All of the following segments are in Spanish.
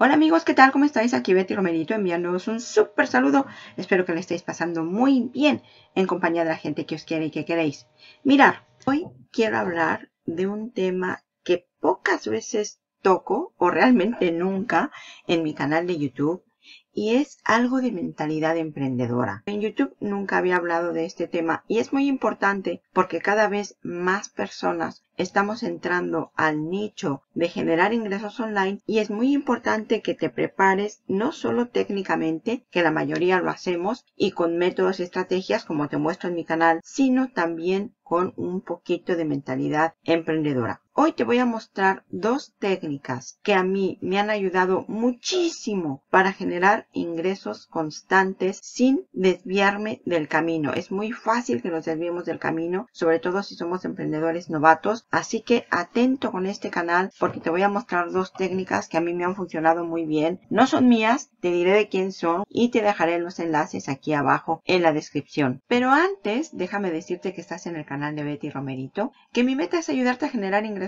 Hola amigos, ¿qué tal? ¿Cómo estáis? Aquí Betty Romerito enviándoos un súper saludo. Espero que le estéis pasando muy bien en compañía de la gente que os quiere y que queréis. Mirar, hoy quiero hablar de un tema que pocas veces toco o realmente nunca en mi canal de YouTube y es algo de mentalidad emprendedora. En YouTube nunca había hablado de este tema y es muy importante porque cada vez más personas estamos entrando al nicho de generar ingresos online y es muy importante que te prepares no solo técnicamente, que la mayoría lo hacemos y con métodos y estrategias como te muestro en mi canal, sino también con un poquito de mentalidad emprendedora. Hoy te voy a mostrar dos técnicas que a mí me han ayudado muchísimo para generar ingresos constantes sin desviarme del camino. Es muy fácil que nos desviemos del camino, sobre todo si somos emprendedores novatos. Así que atento con este canal porque te voy a mostrar dos técnicas que a mí me han funcionado muy bien. No son mías, te diré de quién son y te dejaré los enlaces aquí abajo en la descripción. Pero antes, déjame decirte que estás en el canal de Betty Romerito, que mi meta es ayudarte a generar ingresos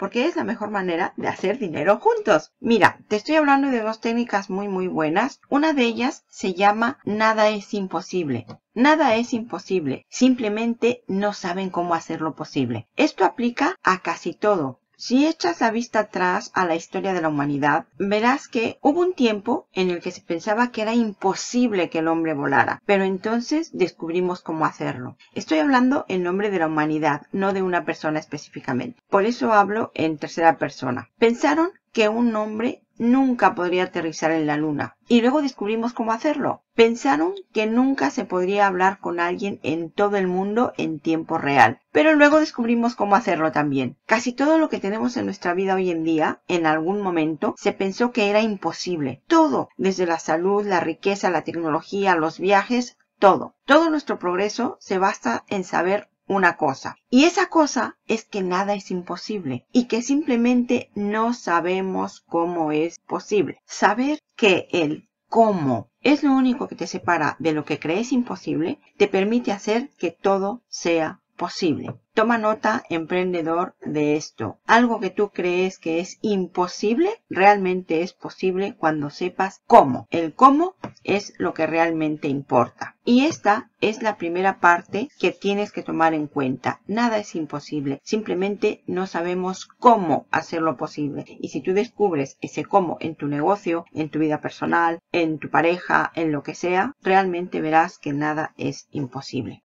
porque es la mejor manera de hacer dinero juntos. Mira, te estoy hablando de dos técnicas muy muy buenas. Una de ellas se llama nada es imposible. Nada es imposible, simplemente no saben cómo hacerlo posible. Esto aplica a casi todo. Si echas la vista atrás a la historia de la humanidad, verás que hubo un tiempo en el que se pensaba que era imposible que el hombre volara, pero entonces descubrimos cómo hacerlo. Estoy hablando en nombre de la humanidad, no de una persona específicamente. Por eso hablo en tercera persona. Pensaron que un hombre nunca podría aterrizar en la Luna. Y luego descubrimos cómo hacerlo. Pensaron que nunca se podría hablar con alguien en todo el mundo en tiempo real. Pero luego descubrimos cómo hacerlo también. Casi todo lo que tenemos en nuestra vida hoy en día, en algún momento, se pensó que era imposible. Todo, desde la salud, la riqueza, la tecnología, los viajes, todo. Todo nuestro progreso se basa en saber una cosa. Y esa cosa es que nada es imposible y que simplemente no sabemos cómo es posible. Saber que el cómo es lo único que te separa de lo que crees imposible, te permite hacer que todo sea posible. Toma nota, emprendedor, de esto. Algo que tú crees que es imposible, realmente es posible cuando sepas cómo. El cómo es lo que realmente importa. Y esta es la primera parte que tienes que tomar en cuenta. Nada es imposible, simplemente no sabemos cómo hacerlo posible. Y si tú descubres ese cómo en tu negocio, en tu vida personal, en tu pareja, en lo que sea, realmente verás que nada es imposible.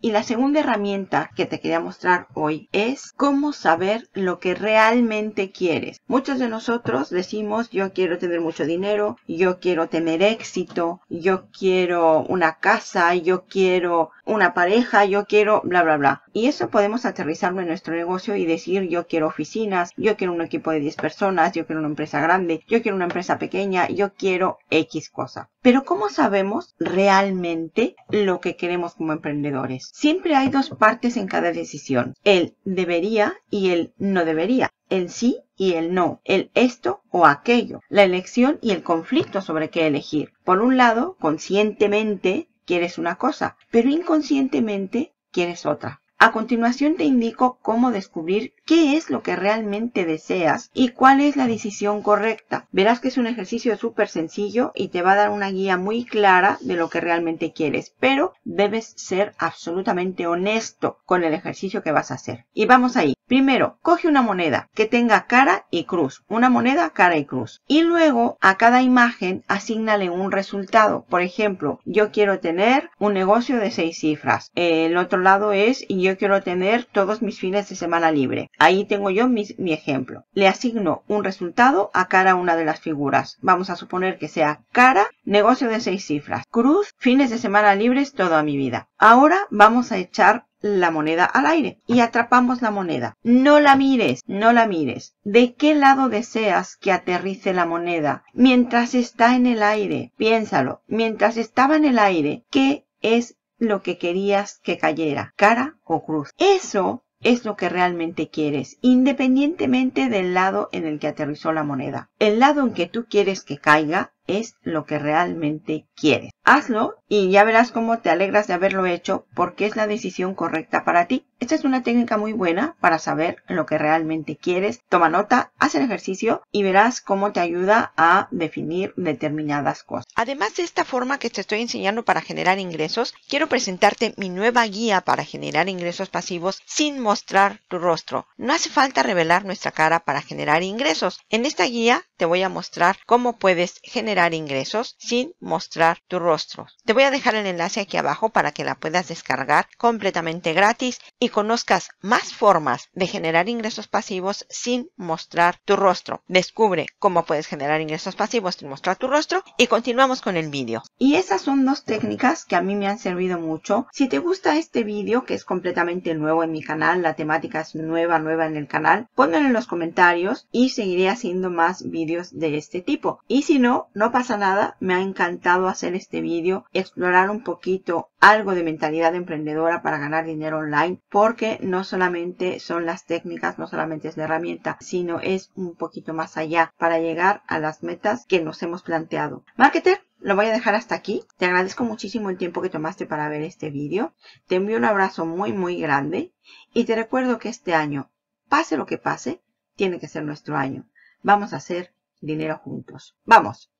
Y la segunda herramienta que te quería mostrar hoy es cómo saber lo que realmente quieres. Muchos de nosotros decimos yo quiero tener mucho dinero, yo quiero tener éxito, yo quiero una casa, yo quiero una pareja, yo quiero bla, bla, bla. Y eso podemos aterrizarlo en nuestro negocio y decir yo quiero oficinas, yo quiero un equipo de 10 personas, yo quiero una empresa grande, yo quiero una empresa pequeña, yo quiero X cosa. Pero ¿cómo sabemos realmente lo que queremos como emprendedores? Siempre hay dos partes en cada decisión, el debería y el no debería, el sí y el no, el esto o aquello, la elección y el conflicto sobre qué elegir. Por un lado, conscientemente quieres una cosa, pero inconscientemente quieres otra. A continuación te indico cómo descubrir qué es lo que realmente deseas y cuál es la decisión correcta. Verás que es un ejercicio súper sencillo y te va a dar una guía muy clara de lo que realmente quieres, pero debes ser absolutamente honesto con el ejercicio que vas a hacer. Y vamos ahí. Primero, coge una moneda que tenga cara y cruz, una moneda cara y cruz. Y luego a cada imagen asignale un resultado. Por ejemplo, yo quiero tener un negocio de seis cifras. El otro lado es yo yo quiero tener todos mis fines de semana libre. Ahí tengo yo mi, ejemplo. Le asigno un resultado a cada una de las figuras. Vamos a suponer que sea cara, negocio de seis cifras, cruz, fines de semana libres toda mi vida. Ahora vamos a echar la moneda al aire y atrapamos la moneda. No la mires, no la mires. ¿De qué lado deseas que aterrice la moneda? Mientras está en el aire, piénsalo, mientras estaba en el aire, ¿qué es lo que querías que cayera, cara o cruz. Eso es lo que realmente quieres, independientemente del lado en el que aterrizó la moneda. El lado en que tú quieres que caiga es lo que realmente quieres. Hazlo y ya verás cómo te alegras de haberlo hecho porque es la decisión correcta para ti. Esta es una técnica muy buena para saber lo que realmente quieres. Toma nota, haz el ejercicio y verás cómo te ayuda a definir determinadas cosas. Además de esta forma que te estoy enseñando para generar ingresos, quiero presentarte mi nueva guía para generar ingresos pasivos sin mostrar tu rostro. No hace falta revelar nuestra cara para generar ingresos. En esta guía te voy a mostrar cómo puedes generar ingresos sin mostrar tu rostro. Te voy a dejar el enlace aquí abajo para que la puedas descargar completamente gratis y conozcas más formas de generar ingresos pasivos sin mostrar tu rostro. Descubre cómo puedes generar ingresos pasivos sin mostrar tu rostro y continuamos con el vídeo. Y esas son dos técnicas que a mí me han servido mucho. Si te gusta este vídeo que es completamente nuevo en mi canal, la temática es nueva, nueva en el canal, ponmelo en los comentarios y seguiré haciendo más vídeos de este tipo. Y si no, no pasa nada, me ha encantado hacer este vídeo vídeo, explorar un poquito algo de mentalidad emprendedora para ganar dinero online, porque no solamente son las técnicas, no solamente es la herramienta, sino es un poquito más allá para llegar a las metas que nos hemos planteado. Marketer, lo voy a dejar hasta aquí. Te agradezco muchísimo el tiempo que tomaste para ver este vídeo. Te envío un abrazo muy, muy grande y te recuerdo que este año, pase lo que pase, tiene que ser nuestro año. Vamos a hacer dinero juntos. ¡Vamos!